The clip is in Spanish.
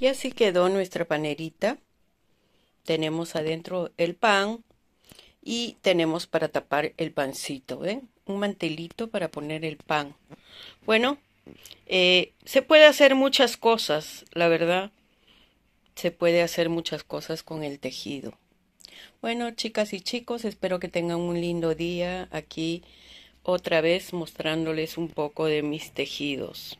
Y así quedó nuestra panerita. Tenemos adentro el pan y tenemos para tapar el pancito, ¿ven? ¿eh? un mantelito para poner el pan. Bueno, eh, se puede hacer muchas cosas, la verdad. Se puede hacer muchas cosas con el tejido. Bueno, chicas y chicos, espero que tengan un lindo día aquí otra vez mostrándoles un poco de mis tejidos.